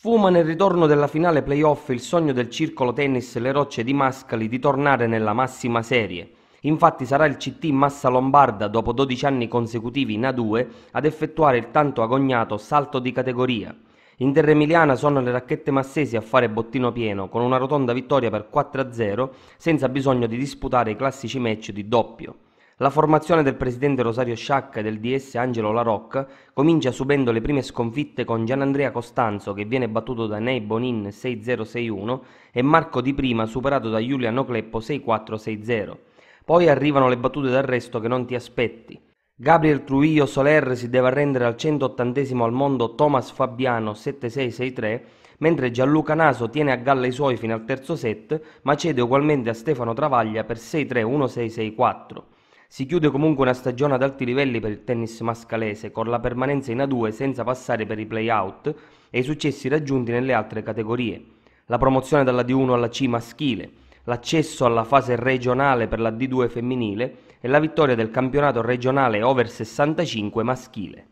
Sfuma nel ritorno della finale playoff il sogno del circolo tennis Le Rocce di Mascali di tornare nella massima serie. Infatti sarà il CT Massa Lombarda dopo 12 anni consecutivi in A2 ad effettuare il tanto agognato salto di categoria. In terra emiliana sono le racchette massesi a fare bottino pieno con una rotonda vittoria per 4-0 senza bisogno di disputare i classici match di doppio. La formazione del presidente Rosario Sciacca e del DS Angelo Larocca comincia subendo le prime sconfitte con Gianandrea Costanzo che viene battuto da Ney Bonin 6-0-6-1 e Marco Di Prima superato da Giuliano Cleppo 6-4-6-0. Poi arrivano le battute d'arresto che non ti aspetti. Gabriel Truillo Soler si deve arrendere al 180 al mondo Thomas Fabiano 7-6-6-3 mentre Gianluca Naso tiene a galla i suoi fino al terzo set, ma cede ugualmente a Stefano Travaglia per 6-3-1-6-6-4. Si chiude comunque una stagione ad alti livelli per il tennis mascalese con la permanenza in A2 senza passare per i play-out e i successi raggiunti nelle altre categorie. La promozione dalla D1 alla C maschile, l'accesso alla fase regionale per la D2 femminile e la vittoria del campionato regionale over 65 maschile.